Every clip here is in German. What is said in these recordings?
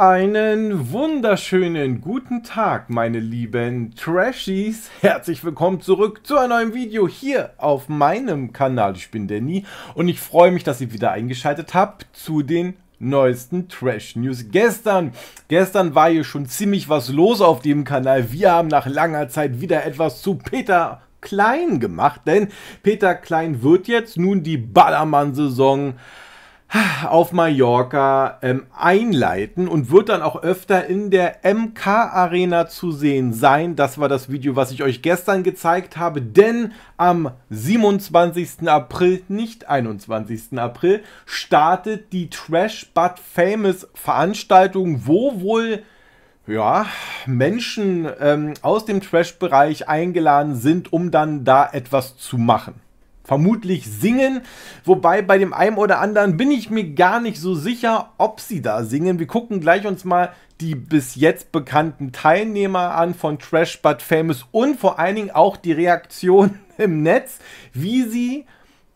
Einen wunderschönen guten Tag, meine lieben Trashies. Herzlich willkommen zurück zu einem neuen Video hier auf meinem Kanal. Ich bin Danny und ich freue mich, dass ihr wieder eingeschaltet habt zu den neuesten Trash News. Gestern, gestern war hier schon ziemlich was los auf dem Kanal. Wir haben nach langer Zeit wieder etwas zu Peter Klein gemacht, denn Peter Klein wird jetzt nun die Ballermann-Saison auf Mallorca ähm, einleiten und wird dann auch öfter in der MK Arena zu sehen sein. Das war das Video, was ich euch gestern gezeigt habe, denn am 27. April, nicht 21. April, startet die Trash But Famous Veranstaltung, wo wohl ja, Menschen ähm, aus dem Trash-Bereich eingeladen sind, um dann da etwas zu machen vermutlich singen. Wobei bei dem einen oder anderen bin ich mir gar nicht so sicher, ob sie da singen. Wir gucken gleich uns mal die bis jetzt bekannten Teilnehmer an von Trash But Famous und vor allen Dingen auch die Reaktion im Netz, wie sie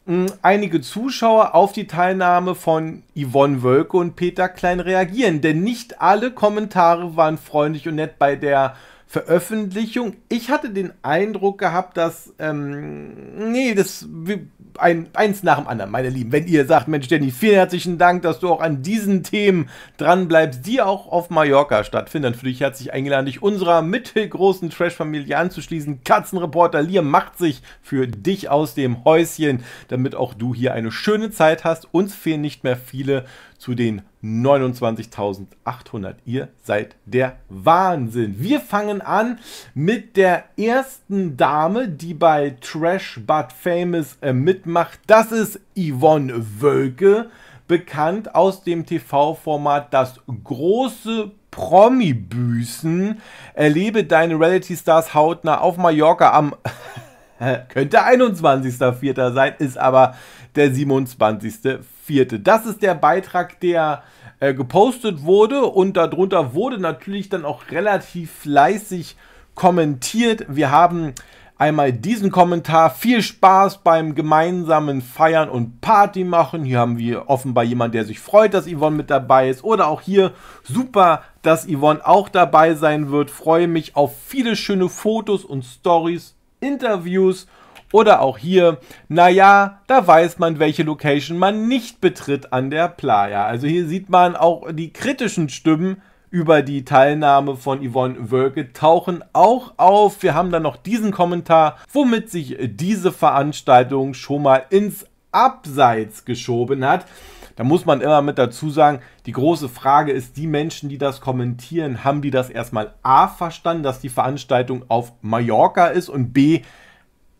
hm, einige Zuschauer auf die Teilnahme von Yvonne Wölke und Peter Klein reagieren. Denn nicht alle Kommentare waren freundlich und nett bei der äh, Veröffentlichung. Ich hatte den Eindruck gehabt, dass, ähm, nee, das, ein, eins nach dem anderen, meine Lieben. Wenn ihr sagt, Mensch, Danny, vielen herzlichen Dank, dass du auch an diesen Themen dranbleibst, die auch auf Mallorca stattfinden, dann fühle ich herzlich eingeladen, dich unserer mittelgroßen Trash-Familie anzuschließen. Katzenreporter Liam macht sich für dich aus dem Häuschen, damit auch du hier eine schöne Zeit hast. Uns fehlen nicht mehr viele zu den 29.800. Ihr seid der Wahnsinn. Wir fangen an mit der ersten Dame, die bei Trash But Famous äh, mitmacht. Das ist Yvonne Wölke, bekannt aus dem TV-Format Das große Promi-Büßen. Erlebe deine Reality-Stars hautnah auf Mallorca am könnte 21.04. sein, ist aber der 27.04. Das ist der Beitrag, der äh, gepostet wurde und darunter wurde natürlich dann auch relativ fleißig kommentiert. Wir haben einmal diesen Kommentar. Viel Spaß beim gemeinsamen Feiern und Party machen. Hier haben wir offenbar jemanden, der sich freut, dass Yvonne mit dabei ist. Oder auch hier super, dass Yvonne auch dabei sein wird. Freue mich auf viele schöne Fotos und Stories Interviews oder auch hier, naja, da weiß man, welche Location man nicht betritt an der Playa. Also hier sieht man auch die kritischen Stimmen über die Teilnahme von Yvonne Wölke tauchen auch auf. Wir haben dann noch diesen Kommentar, womit sich diese Veranstaltung schon mal ins Abseits geschoben hat. Da muss man immer mit dazu sagen, die große Frage ist, die Menschen, die das kommentieren, haben die das erstmal A verstanden, dass die Veranstaltung auf Mallorca ist und B,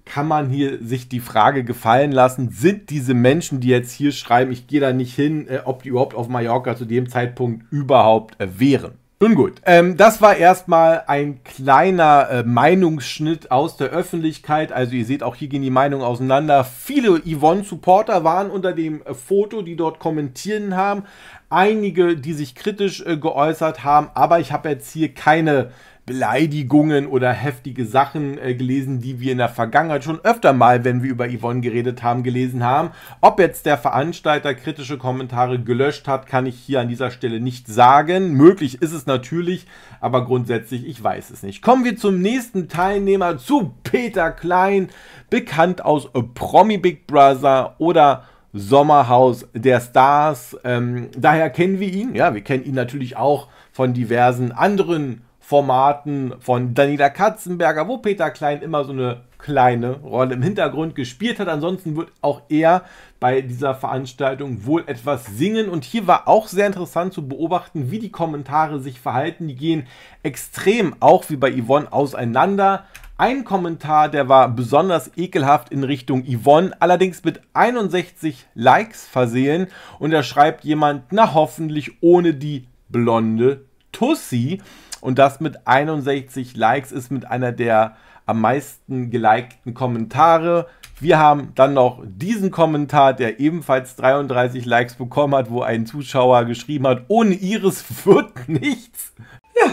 kann man hier sich die Frage gefallen lassen, sind diese Menschen, die jetzt hier schreiben, ich gehe da nicht hin, äh, ob die überhaupt auf Mallorca zu dem Zeitpunkt überhaupt äh, wären? Nun gut, ähm, das war erstmal ein kleiner äh, Meinungsschnitt aus der Öffentlichkeit. Also ihr seht auch hier gehen die Meinungen auseinander. Viele Yvonne-Supporter waren unter dem äh, Foto, die dort kommentieren haben. Einige, die sich kritisch äh, geäußert haben, aber ich habe jetzt hier keine Beleidigungen oder heftige Sachen äh, gelesen, die wir in der Vergangenheit schon öfter mal, wenn wir über Yvonne geredet haben, gelesen haben. Ob jetzt der Veranstalter kritische Kommentare gelöscht hat, kann ich hier an dieser Stelle nicht sagen. Möglich ist es natürlich, aber grundsätzlich, ich weiß es nicht. Kommen wir zum nächsten Teilnehmer, zu Peter Klein, bekannt aus A Promi Big Brother oder Sommerhaus der Stars. Ähm, daher kennen wir ihn. Ja, wir kennen ihn natürlich auch von diversen anderen Formaten von Daniela Katzenberger, wo Peter Klein immer so eine kleine Rolle im Hintergrund gespielt hat. Ansonsten wird auch er bei dieser Veranstaltung wohl etwas singen. Und hier war auch sehr interessant zu beobachten, wie die Kommentare sich verhalten. Die gehen extrem, auch wie bei Yvonne, auseinander. Ein Kommentar, der war besonders ekelhaft in Richtung Yvonne, allerdings mit 61 Likes versehen. Und da schreibt jemand, na hoffentlich ohne die blonde Tussi. Und das mit 61 Likes ist mit einer der am meisten gelikten Kommentare. Wir haben dann noch diesen Kommentar, der ebenfalls 33 Likes bekommen hat, wo ein Zuschauer geschrieben hat, ohne Iris wird nichts. Ja,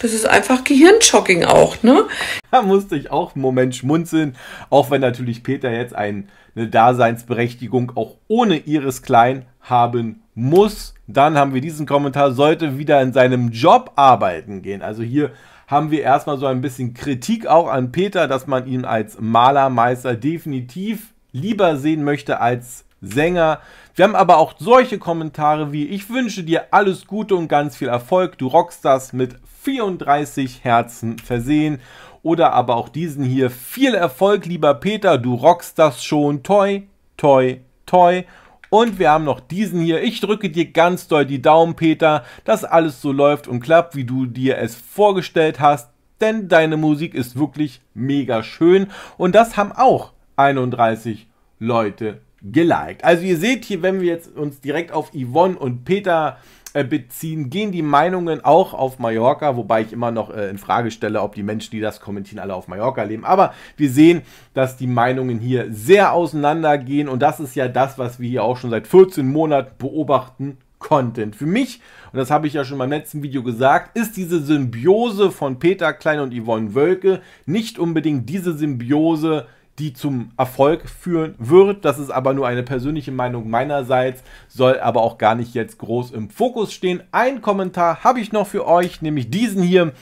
das ist einfach Gehirnschocking auch, ne? Da musste ich auch einen Moment schmunzeln, auch wenn natürlich Peter jetzt eine Daseinsberechtigung auch ohne Iris Klein haben muss. Dann haben wir diesen Kommentar, sollte wieder in seinem Job arbeiten gehen. Also hier haben wir erstmal so ein bisschen Kritik auch an Peter, dass man ihn als Malermeister definitiv lieber sehen möchte als Sänger. Wir haben aber auch solche Kommentare wie ich wünsche dir alles Gute und ganz viel Erfolg, du rockst das mit 34 Herzen versehen oder aber auch diesen hier viel Erfolg lieber Peter, du rockst das schon, toi toi toi und wir haben noch diesen hier. Ich drücke dir ganz doll die Daumen, Peter, dass alles so läuft und klappt, wie du dir es vorgestellt hast. Denn deine Musik ist wirklich mega schön. Und das haben auch 31 Leute geliked. Also ihr seht hier, wenn wir jetzt uns direkt auf Yvonne und Peter äh, beziehen, gehen die Meinungen auch auf Mallorca, wobei ich immer noch äh, in Frage stelle, ob die Menschen, die das kommentieren, alle auf Mallorca leben. Aber wir sehen, dass die Meinungen hier sehr auseinandergehen und das ist ja das, was wir hier auch schon seit 14 Monaten beobachten konnten. Für mich, und das habe ich ja schon beim letzten Video gesagt, ist diese Symbiose von Peter Klein und Yvonne Wölke nicht unbedingt diese Symbiose, die zum Erfolg führen wird. Das ist aber nur eine persönliche Meinung meinerseits, soll aber auch gar nicht jetzt groß im Fokus stehen. Ein Kommentar habe ich noch für euch, nämlich diesen hier.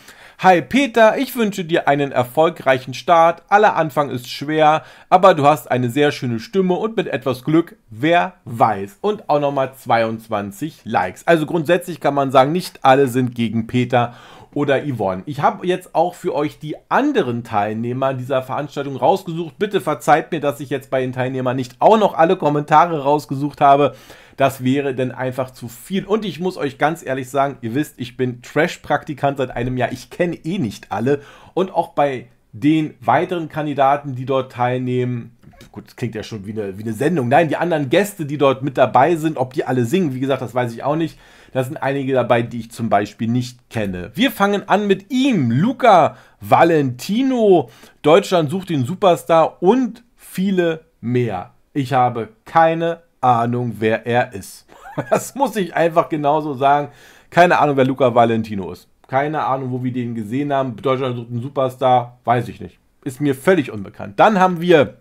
Hi Peter, ich wünsche dir einen erfolgreichen Start. Aller Anfang ist schwer, aber du hast eine sehr schöne Stimme und mit etwas Glück, wer weiß. Und auch nochmal 22 Likes. Also grundsätzlich kann man sagen, nicht alle sind gegen Peter oder Yvonne. Ich habe jetzt auch für euch die anderen Teilnehmer dieser Veranstaltung rausgesucht. Bitte verzeiht mir, dass ich jetzt bei den Teilnehmern nicht auch noch alle Kommentare rausgesucht habe. Das wäre denn einfach zu viel. Und ich muss euch ganz ehrlich sagen, ihr wisst, ich bin Trash-Praktikant seit einem Jahr. Ich kenne eh nicht alle. Und auch bei den weiteren Kandidaten, die dort teilnehmen, gut, das klingt ja schon wie eine, wie eine Sendung. Nein, die anderen Gäste, die dort mit dabei sind, ob die alle singen, wie gesagt, das weiß ich auch nicht. Da sind einige dabei, die ich zum Beispiel nicht kenne. Wir fangen an mit ihm, Luca Valentino. Deutschland sucht den Superstar und viele mehr. Ich habe keine Ahnung, wer er ist. Das muss ich einfach genauso sagen. Keine Ahnung, wer Luca Valentino ist. Keine Ahnung, wo wir den gesehen haben. Deutschland sucht einen Superstar. Weiß ich nicht. Ist mir völlig unbekannt. Dann haben wir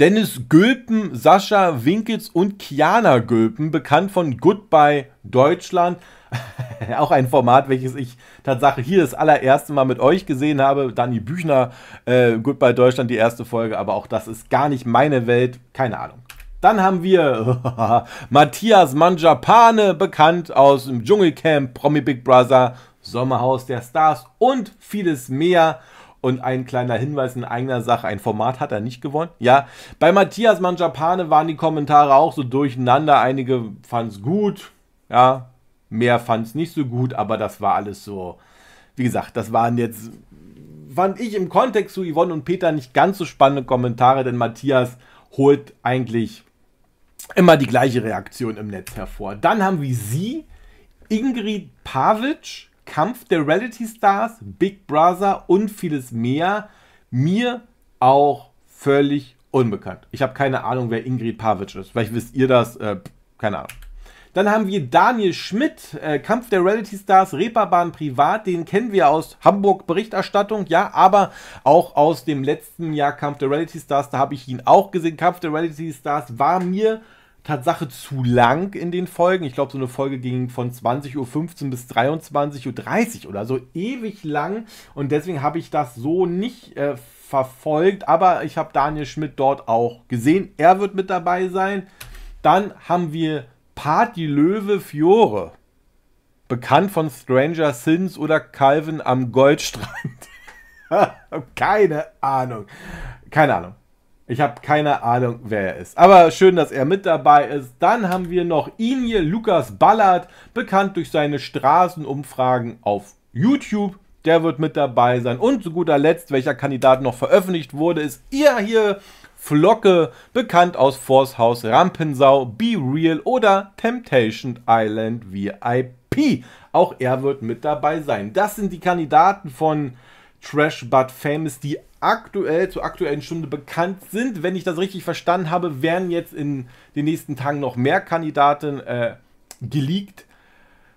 Dennis Gülpen, Sascha Winkels und Kiana Gülpen, bekannt von Goodbye Deutschland. auch ein Format, welches ich tatsächlich hier das allererste Mal mit euch gesehen habe. Dani Büchner, äh, Goodbye Deutschland, die erste Folge, aber auch das ist gar nicht meine Welt. Keine Ahnung. Dann haben wir Matthias Manjapane, bekannt aus dem Dschungelcamp, Promi Big Brother, Sommerhaus der Stars und vieles mehr. Und ein kleiner Hinweis in eigener Sache, ein Format hat er nicht gewonnen. Ja, bei Matthias Manjapane waren die Kommentare auch so durcheinander. Einige fanden es gut, ja, mehr fanden es nicht so gut, aber das war alles so, wie gesagt, das waren jetzt, fand ich im Kontext zu Yvonne und Peter nicht ganz so spannende Kommentare, denn Matthias holt eigentlich immer die gleiche Reaktion im Netz hervor. Dann haben wir sie, Ingrid Pavic, Kampf der Reality Stars, Big Brother und vieles mehr mir auch völlig unbekannt. Ich habe keine Ahnung, wer Ingrid Pavic ist. Vielleicht wisst ihr das, äh, keine Ahnung. Dann haben wir Daniel Schmidt, äh, Kampf der Reality Stars, Reeperbahn Privat. Den kennen wir aus Hamburg Berichterstattung, ja, aber auch aus dem letzten Jahr Kampf der Reality Stars. Da habe ich ihn auch gesehen. Kampf der Reality Stars war mir Tatsache zu lang in den Folgen. Ich glaube, so eine Folge ging von 20.15 Uhr bis 23.30 Uhr oder so ewig lang. Und deswegen habe ich das so nicht äh, verfolgt. Aber ich habe Daniel Schmidt dort auch gesehen. Er wird mit dabei sein. Dann haben wir Party Löwe Fiore. Bekannt von Stranger Sins oder Calvin am Goldstrand. Keine Ahnung. Keine Ahnung. Ich habe keine Ahnung, wer er ist. Aber schön, dass er mit dabei ist. Dann haben wir noch Inje Lukas Ballard, bekannt durch seine Straßenumfragen auf YouTube. Der wird mit dabei sein. Und zu guter Letzt, welcher Kandidat noch veröffentlicht wurde, ist ihr hier. Flocke, bekannt aus Force House Rampensau, Be Real oder Temptation Island VIP. Auch er wird mit dabei sein. Das sind die Kandidaten von Trash But Famous, die aktuell zur aktuellen Stunde bekannt sind. Wenn ich das richtig verstanden habe, werden jetzt in den nächsten Tagen noch mehr Kandidaten äh, geleakt.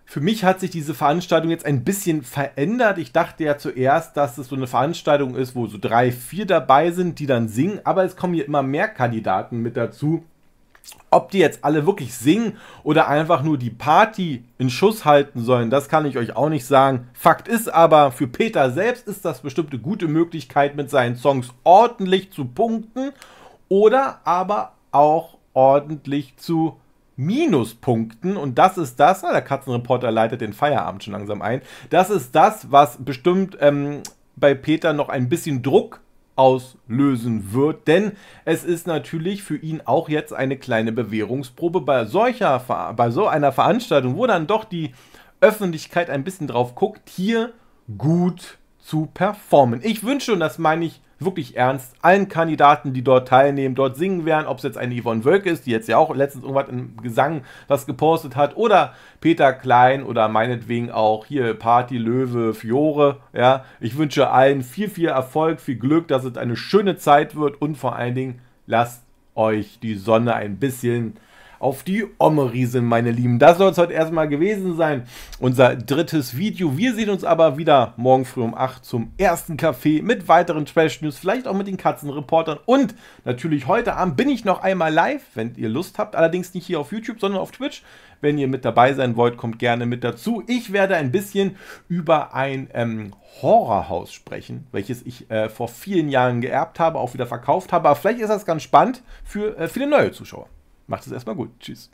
Für mich hat sich diese Veranstaltung jetzt ein bisschen verändert. Ich dachte ja zuerst, dass es so eine Veranstaltung ist, wo so drei, vier dabei sind, die dann singen, aber es kommen hier immer mehr Kandidaten mit dazu. Ob die jetzt alle wirklich singen oder einfach nur die Party in Schuss halten sollen, das kann ich euch auch nicht sagen. Fakt ist aber, für Peter selbst ist das bestimmt eine gute Möglichkeit, mit seinen Songs ordentlich zu punkten oder aber auch ordentlich zu Minuspunkten und das ist das, na, ah, der Katzenreporter leitet den Feierabend schon langsam ein, das ist das, was bestimmt ähm, bei Peter noch ein bisschen Druck auslösen wird, denn es ist natürlich für ihn auch jetzt eine kleine Bewährungsprobe bei solcher bei so einer Veranstaltung, wo dann doch die Öffentlichkeit ein bisschen drauf guckt, hier gut zu performen. Ich wünsche und das meine ich wirklich ernst allen Kandidaten, die dort teilnehmen, dort singen werden, ob es jetzt eine Yvonne Wölke ist, die jetzt ja auch letztens irgendwas im Gesang was gepostet hat, oder Peter Klein oder meinetwegen auch hier Party Löwe Fiore. Ja, ich wünsche allen viel, viel Erfolg, viel Glück, dass es eine schöne Zeit wird und vor allen Dingen lasst euch die Sonne ein bisschen auf die Ommeriesen, meine Lieben. Das soll es heute erstmal gewesen sein, unser drittes Video. Wir sehen uns aber wieder morgen früh um 8 zum ersten Café mit weiteren Trash-News, vielleicht auch mit den Katzenreportern und natürlich heute Abend bin ich noch einmal live, wenn ihr Lust habt, allerdings nicht hier auf YouTube, sondern auf Twitch. Wenn ihr mit dabei sein wollt, kommt gerne mit dazu. Ich werde ein bisschen über ein ähm, Horrorhaus sprechen, welches ich äh, vor vielen Jahren geerbt habe, auch wieder verkauft habe. Aber vielleicht ist das ganz spannend für äh, viele neue Zuschauer. Macht es erstmal gut. Tschüss.